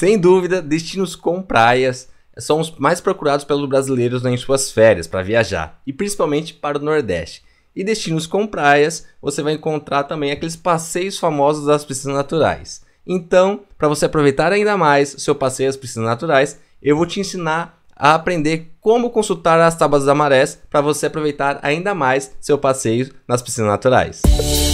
Sem dúvida, destinos com praias são os mais procurados pelos brasileiros em suas férias para viajar, e principalmente para o Nordeste. E destinos com praias, você vai encontrar também aqueles passeios famosos das piscinas naturais. Então, para você aproveitar ainda mais o seu passeio às piscinas naturais, eu vou te ensinar a aprender como consultar as tábuas da marés para você aproveitar ainda mais seu passeio nas piscinas naturais. Música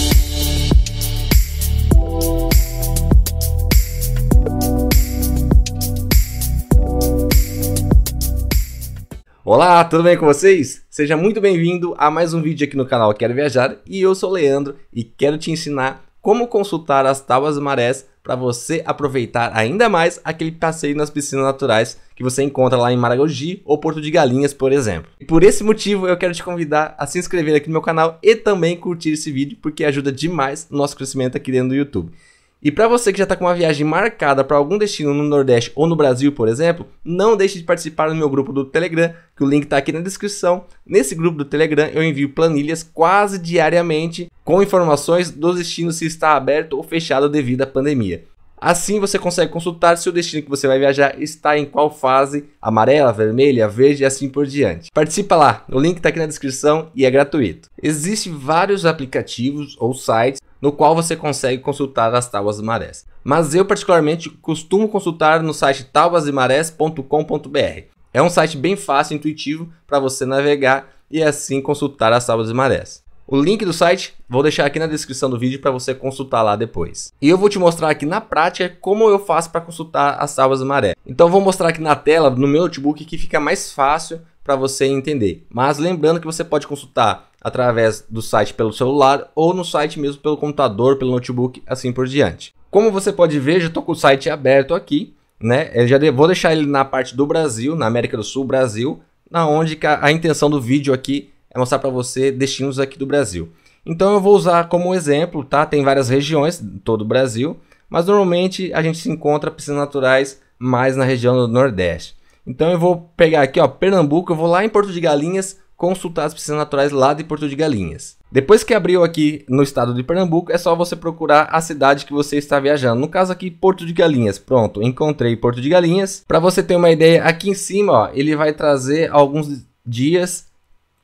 Olá, tudo bem com vocês? Seja muito bem-vindo a mais um vídeo aqui no canal Quero Viajar e eu sou o Leandro e quero te ensinar como consultar as tábuas marés para você aproveitar ainda mais aquele passeio nas piscinas naturais que você encontra lá em Maragogi ou Porto de Galinhas, por exemplo. E por esse motivo eu quero te convidar a se inscrever aqui no meu canal e também curtir esse vídeo porque ajuda demais no nosso crescimento aqui dentro do YouTube. E para você que já está com uma viagem marcada para algum destino no Nordeste ou no Brasil, por exemplo, não deixe de participar do meu grupo do Telegram, que o link está aqui na descrição. Nesse grupo do Telegram eu envio planilhas quase diariamente com informações dos destinos se está aberto ou fechado devido à pandemia. Assim você consegue consultar se o destino que você vai viajar está em qual fase, amarela, vermelha, verde e assim por diante. Participa lá, o link está aqui na descrição e é gratuito. Existem vários aplicativos ou sites no qual você consegue consultar as tábuas de marés. Mas eu particularmente costumo consultar no site tabuasdemarés.com.br. É um site bem fácil e intuitivo para você navegar e assim consultar as tábuas de marés. O link do site vou deixar aqui na descrição do vídeo para você consultar lá depois. E eu vou te mostrar aqui na prática como eu faço para consultar as salvas de maré. Então vou mostrar aqui na tela no meu notebook que fica mais fácil para você entender. Mas lembrando que você pode consultar através do site pelo celular ou no site mesmo pelo computador, pelo notebook, assim por diante. Como você pode ver, já estou com o site aberto aqui, né? Eu já vou deixar ele na parte do Brasil, na América do Sul, Brasil, na onde a intenção do vídeo aqui é mostrar para você destinos aqui do Brasil. Então eu vou usar como exemplo, tá? Tem várias regiões, todo o Brasil, mas normalmente a gente se encontra piscinas naturais mais na região do Nordeste. Então eu vou pegar aqui, ó, Pernambuco, eu vou lá em Porto de Galinhas, consultar as piscinas naturais lá de Porto de Galinhas. Depois que abriu aqui no estado de Pernambuco, é só você procurar a cidade que você está viajando. No caso aqui, Porto de Galinhas. Pronto, encontrei Porto de Galinhas. Para você ter uma ideia, aqui em cima, ó, ele vai trazer alguns dias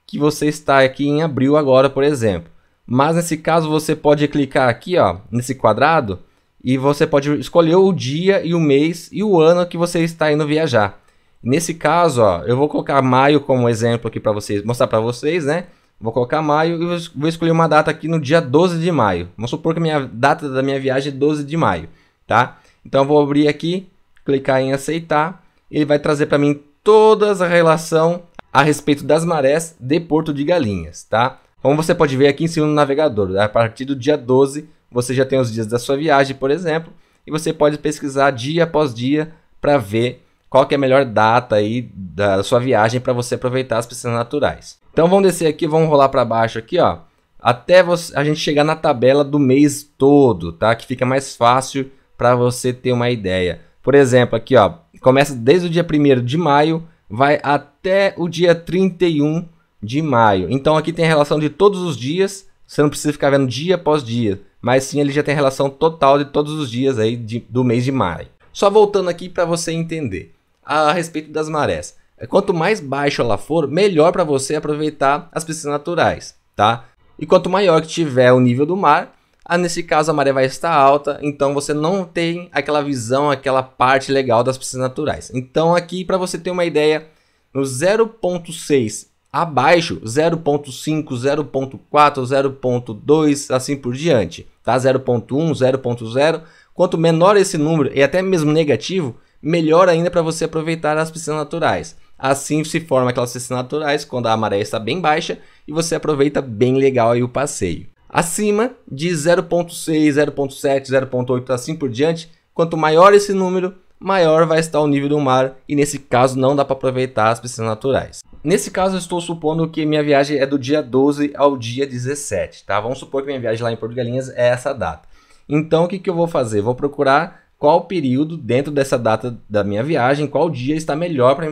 que você está aqui em abril agora, por exemplo. Mas nesse caso você pode clicar aqui, ó, nesse quadrado, e você pode escolher o dia e o mês e o ano que você está indo viajar. Nesse caso, ó, eu vou colocar maio como exemplo aqui para vocês, mostrar para vocês, né? Vou colocar maio e vou escolher uma data aqui no dia 12 de maio. Vamos supor que a minha data da minha viagem é 12 de maio, tá? Então eu vou abrir aqui, clicar em aceitar, ele vai trazer para mim toda a relação a respeito das marés de Porto de Galinhas, tá? Como você pode ver aqui em cima no navegador, a partir do dia 12 você já tem os dias da sua viagem, por exemplo, e você pode pesquisar dia após dia para ver qual que é a melhor data aí da sua viagem para você aproveitar as piscinas naturais. Então vamos descer aqui, vamos rolar para baixo aqui, ó, até você, a gente chegar na tabela do mês todo, tá? Que fica mais fácil para você ter uma ideia. Por exemplo, aqui, ó, começa desde o dia 1 de maio vai até o dia 31 de maio. Então aqui tem relação de todos os dias, você não precisa ficar vendo dia após dia, mas sim ele já tem relação total de todos os dias aí de, do mês de maio. Só voltando aqui para você entender a, respeito das marés. Quanto mais baixo ela for, melhor para você aproveitar as piscinas naturais, tá? E quanto maior que tiver o nível do mar, ah, nesse caso a maré vai estar alta, então você não tem aquela visão, aquela parte legal das piscinas naturais. Então aqui para você ter uma ideia, no 0.6 abaixo, 0.5, 0.4, 0.2, assim por diante, tá? 0.1, 0.0, quanto menor esse número e até mesmo negativo, melhor ainda para você aproveitar as piscinas naturais. Assim se forma aquelas piscinas naturais quando a maré está bem baixa e você aproveita bem legal aí o passeio. Acima de 0.6, 0.7, 0.8, assim por diante, quanto maior esse número, maior vai estar o nível do mar e nesse caso não dá para aproveitar as piscinas naturais. Nesse caso eu estou supondo que minha viagem é do dia 12 ao dia 17, tá? Vamos supor que minha viagem lá em Porto Galinhas é essa data. Então o que, que eu vou fazer? Vou procurar qual período dentro dessa data da minha viagem, qual dia está melhor para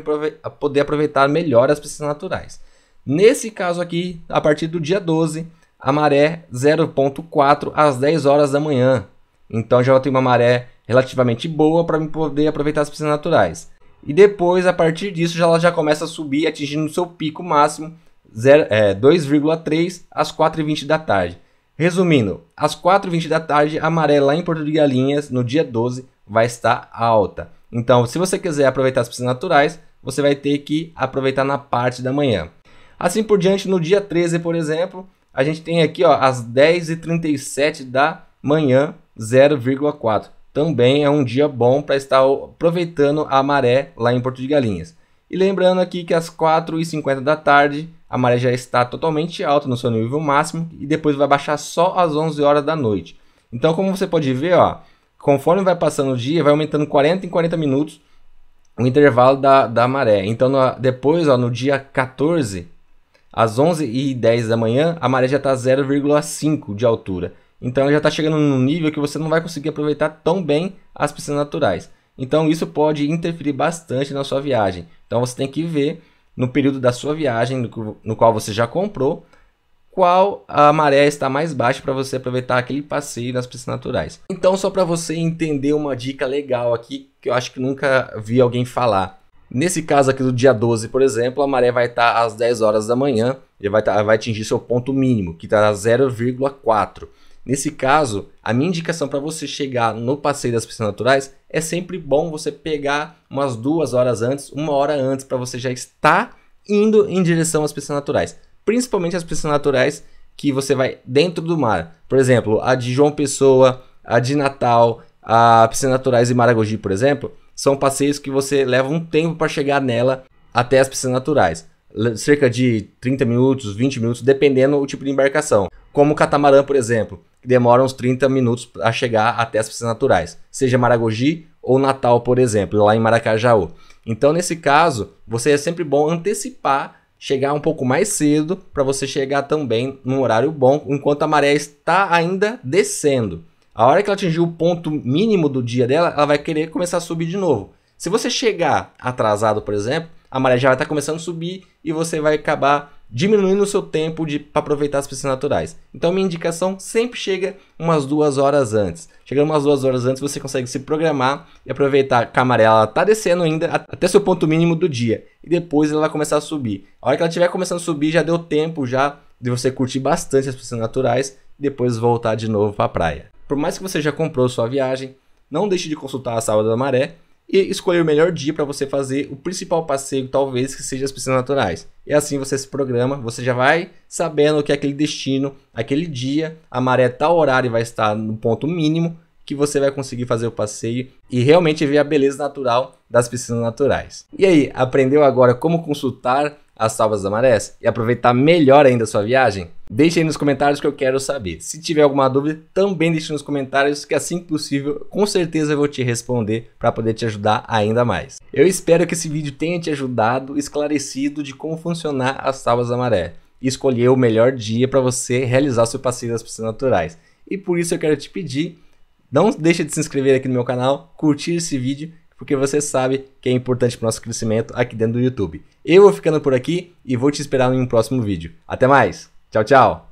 poder aproveitar melhor as piscinas naturais. Nesse caso aqui, a partir do dia 12, a maré 0.4 às 10 horas da manhã. Então já tem uma maré relativamente boa para poder aproveitar as piscinas naturais. E depois, a partir disso, ela já começa a subir, atingindo o seu pico máximo, é, 2,3 às 4h20 da tarde. Resumindo, às 4h20 da tarde, a maré lá em Porto de Galinhas, no dia 12, vai estar alta. Então, se você quiser aproveitar as piscinas naturais, você vai ter que aproveitar na parte da manhã. Assim por diante, no dia 13, por exemplo, a gente tem aqui, ó, às 10h37 da manhã, 0,4. Também é um dia bom para estar aproveitando a maré lá em Porto de Galinhas. E lembrando aqui que às 4h50 da tarde, a maré já está totalmente alta no seu nível máximo e depois vai baixar só às 11 horas da noite. Então, como você pode ver, ó, conforme vai passando o dia, vai aumentando 40 em 40 minutos o intervalo da, da maré. Então, no, depois, ó, no dia 14, às 11h10 da manhã, a maré já está 0,5 de altura. Então ela já está chegando num nível que você não vai conseguir aproveitar tão bem as piscinas naturais. Então isso pode interferir bastante na sua viagem. Então você tem que ver no período da sua viagem, no, no qual você já comprou, qual a maré está mais baixa para você aproveitar aquele passeio nas piscinas naturais. Então só para você entender uma dica legal aqui que eu acho que nunca vi alguém falar. Nesse caso aqui do dia 12, por exemplo, a maré vai estar tá às 10 horas da manhã e vai, tá, vai atingir seu ponto mínimo, que está a 0,4. Nesse caso, a minha indicação para você chegar no passeio das piscinas naturais é sempre bom você pegar umas duas horas antes, uma hora antes, para você já estar indo em direção às piscinas naturais. Principalmente as piscinas naturais que você vai dentro do mar. Por exemplo, a de João Pessoa, a de Natal, a piscinas naturais de Maragogi, por exemplo são passeios que você leva um tempo para chegar nela até as piscinas naturais. Cerca de 30 minutos, 20 minutos, dependendo do tipo de embarcação. Como o catamarã, por exemplo, que demora uns 30 minutos a chegar até as piscinas naturais. Seja Maragogi ou Natal, por exemplo, lá em Maracajaú. Então, nesse caso, você é sempre bom antecipar, chegar um pouco mais cedo para você chegar também num horário bom, enquanto a maré está ainda descendo. A hora que ela atingir o ponto mínimo do dia dela, ela vai querer começar a subir de novo. Se você chegar atrasado, por exemplo, a maré já vai estar começando a subir e você vai acabar diminuindo o seu tempo para aproveitar as piscinas naturais. Então minha indicação sempre chega umas duas horas antes. Chegando umas duas horas antes você consegue se programar e aproveitar que a maré está descendo ainda até seu ponto mínimo do dia. E depois ela vai começar a subir. A hora que ela estiver começando a subir já deu tempo já de você curtir bastante as piscinas naturais e depois voltar de novo para a praia. Por mais que você já comprou sua viagem, não deixe de consultar a Sala da Maré e escolher o melhor dia para você fazer o principal passeio, talvez que seja as piscinas naturais. E assim você se programa, você já vai sabendo que é aquele destino, aquele dia, a maré tal horário vai estar no ponto mínimo que você vai conseguir fazer o passeio e realmente ver a beleza natural das piscinas naturais. E aí, aprendeu agora como consultar as salvas da marés e aproveitar melhor ainda a sua viagem? Deixe aí nos comentários que eu quero saber. Se tiver alguma dúvida, também deixe nos comentários que assim que possível, com certeza eu vou te responder para poder te ajudar ainda mais. Eu espero que esse vídeo tenha te ajudado, esclarecido de como funcionar as salvas da maré e escolher o melhor dia para você realizar seu passeio das piscinas naturais. E por isso eu quero te pedir, não deixe de se inscrever aqui no meu canal, curtir esse vídeo porque você sabe que é importante para o nosso crescimento aqui dentro do YouTube. Eu vou ficando por aqui e vou te esperar em um próximo vídeo. Até mais! Tchau, tchau!